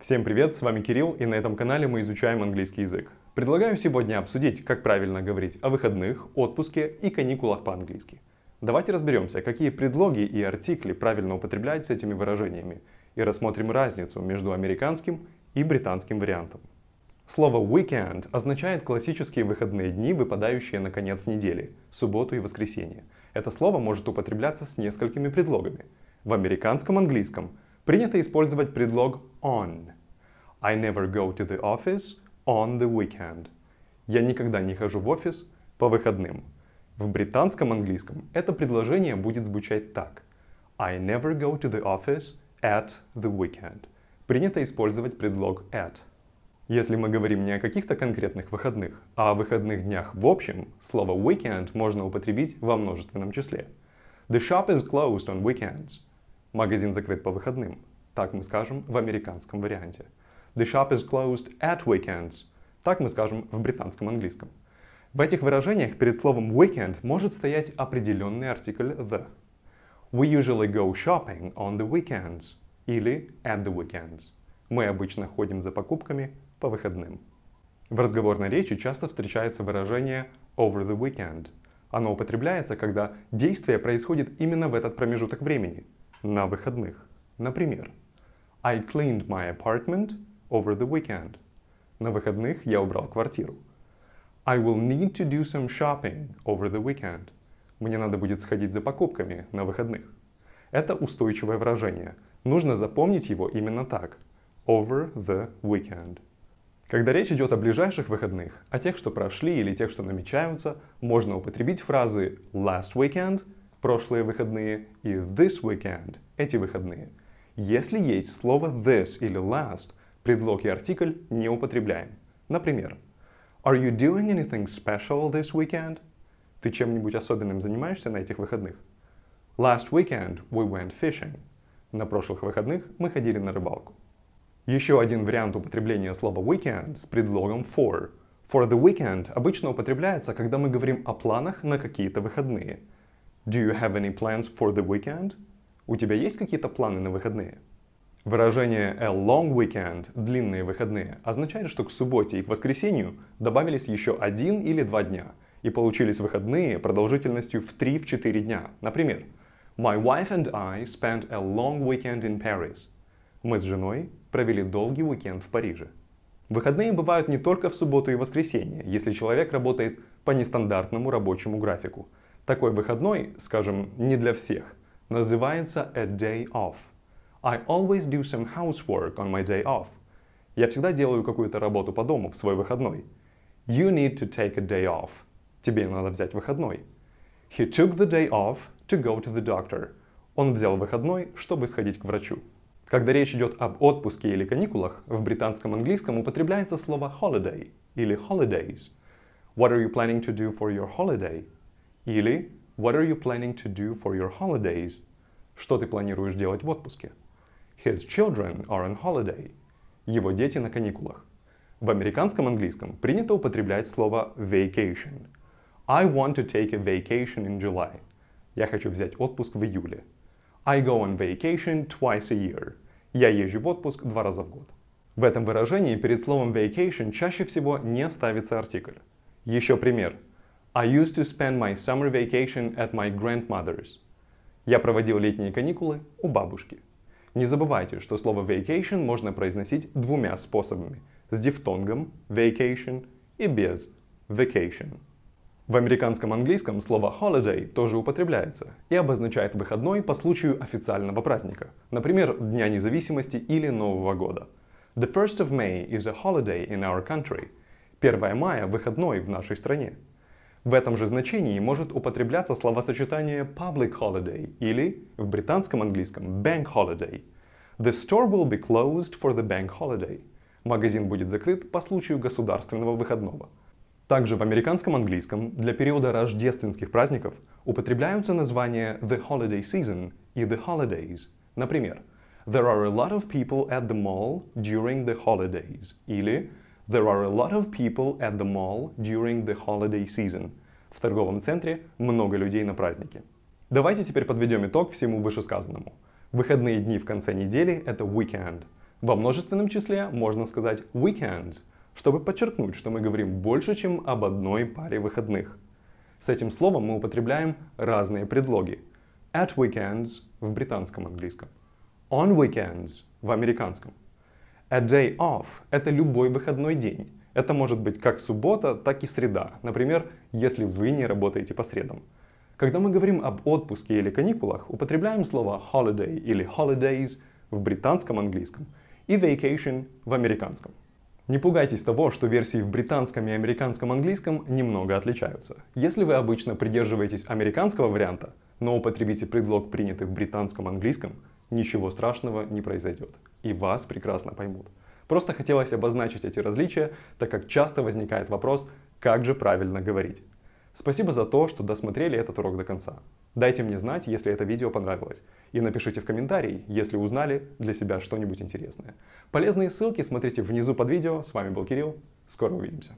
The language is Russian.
Всем привет, с вами Кирилл, и на этом канале мы изучаем английский язык. Предлагаем сегодня обсудить, как правильно говорить о выходных, отпуске и каникулах по-английски. Давайте разберемся, какие предлоги и артикли правильно употреблять с этими выражениями, и рассмотрим разницу между американским и британским вариантом. Слово weekend означает классические выходные дни, выпадающие на конец недели, субботу и воскресенье. Это слово может употребляться с несколькими предлогами. В американском английском – принято использовать предлог on. I never go to the office on the weekend. Я никогда не хожу в офис по выходным. В британском английском это предложение будет звучать так. I never go to the office at the weekend. Принято использовать предлог at. Если мы говорим не о каких-то конкретных выходных, а о выходных днях в общем, слово weekend можно употребить во множественном числе. The shop is closed on weekends. Магазин закрыт по выходным. Так мы скажем в американском варианте. The shop is closed at weekends. Так мы скажем в британском английском. В этих выражениях перед словом weekend может стоять определенный артикль the. We usually go shopping on the weekends или at the weekends. Мы обычно ходим за покупками по выходным. В разговорной речи часто встречается выражение over the weekend. Оно употребляется, когда действие происходит именно в этот промежуток времени – на выходных. Например, I cleaned my apartment over the weekend. На выходных я убрал квартиру. I will need to do some shopping over the weekend. Мне надо будет сходить за покупками на выходных. Это устойчивое выражение. Нужно запомнить его именно так. Over the weekend. Когда речь идет о ближайших выходных, о тех, что прошли или тех, что намечаются, можно употребить фразы last weekend – прошлые выходные и this weekend – эти выходные. Если есть слово this или last, предлог и артикль не употребляем. Например, Are you doing anything special this weekend? Ты чем-нибудь особенным занимаешься на этих выходных? Last weekend we went fishing. На прошлых выходных мы ходили на рыбалку. Еще один вариант употребления слова weekend с предлогом for. For the weekend обычно употребляется, когда мы говорим о планах на какие-то выходные – Do you have any plans for the weekend? У тебя есть какие-то планы на выходные? Выражение a long weekend, длинные выходные, означает, что к субботе и к воскресенью добавились еще один или два дня, и получились выходные продолжительностью в 3-4 дня. Например, My wife and I spent a long weekend in Paris. Мы с женой провели долгий уикенд в Париже. Выходные бывают не только в субботу и воскресенье, если человек работает по нестандартному рабочему графику. Такой выходной, скажем, не для всех, называется a day off. I always do some housework on my day off. Я всегда делаю какую-то работу по дому в свой выходной. You need to take a day off. Тебе надо взять выходной. He took the day off to go to the doctor. Он взял выходной, чтобы сходить к врачу. Когда речь идет об отпуске или каникулах, в британском английском употребляется слово holiday или holidays. What are you planning to do for your holiday? Или What are you planning to do for your holidays? Что ты планируешь делать в отпуске? His children are on holiday. Его дети на каникулах. В американском английском принято употреблять слово vacation. I want to take a vacation in July. Я хочу взять отпуск в июле. I go on vacation twice a year. Я езжу в отпуск два раза в год. В этом выражении перед словом vacation чаще всего не ставится артикль. Еще пример. I used to spend my summer vacation at my grandmother's. Я проводил летние каникулы у бабушки. Не забывайте, что слово vacation можно произносить двумя способами. С дифтонгом vacation и без vacation. В американском английском слово holiday тоже употребляется и обозначает выходной по случаю официального праздника, например, Дня независимости или Нового года. The 1st of May is a holiday in our country. 1 мая – выходной в нашей стране. В этом же значении может употребляться словосочетание public holiday или в британском английском bank holiday. The store will be closed for the bank holiday. Магазин будет закрыт по случаю государственного выходного. Также в американском английском для периода рождественских праздников употребляются названия the holiday season и the holidays. Например, There are a lot of people at the mall during the holidays или There are a lot of people at the mall during the holiday season. В торговом центре много людей на празднике. Давайте теперь подведем итог всему вышесказанному. Выходные дни в конце недели – это weekend. Во множественном числе можно сказать weekends, чтобы подчеркнуть, что мы говорим больше, чем об одной паре выходных. С этим словом мы употребляем разные предлоги. At weekends в британском английском. On weekends в американском. A day off – это любой выходной день. Это может быть как суббота, так и среда. Например, если вы не работаете по средам. Когда мы говорим об отпуске или каникулах, употребляем слова holiday или holidays в британском английском и vacation в американском. Не пугайтесь того, что версии в британском и американском английском немного отличаются. Если вы обычно придерживаетесь американского варианта, но употребите предлог, принятый в британском английском, ничего страшного не произойдет и вас прекрасно поймут. Просто хотелось обозначить эти различия, так как часто возникает вопрос, как же правильно говорить. Спасибо за то, что досмотрели этот урок до конца. Дайте мне знать, если это видео понравилось. И напишите в комментарии, если узнали для себя что-нибудь интересное. Полезные ссылки смотрите внизу под видео. С вами был Кирилл. Скоро увидимся.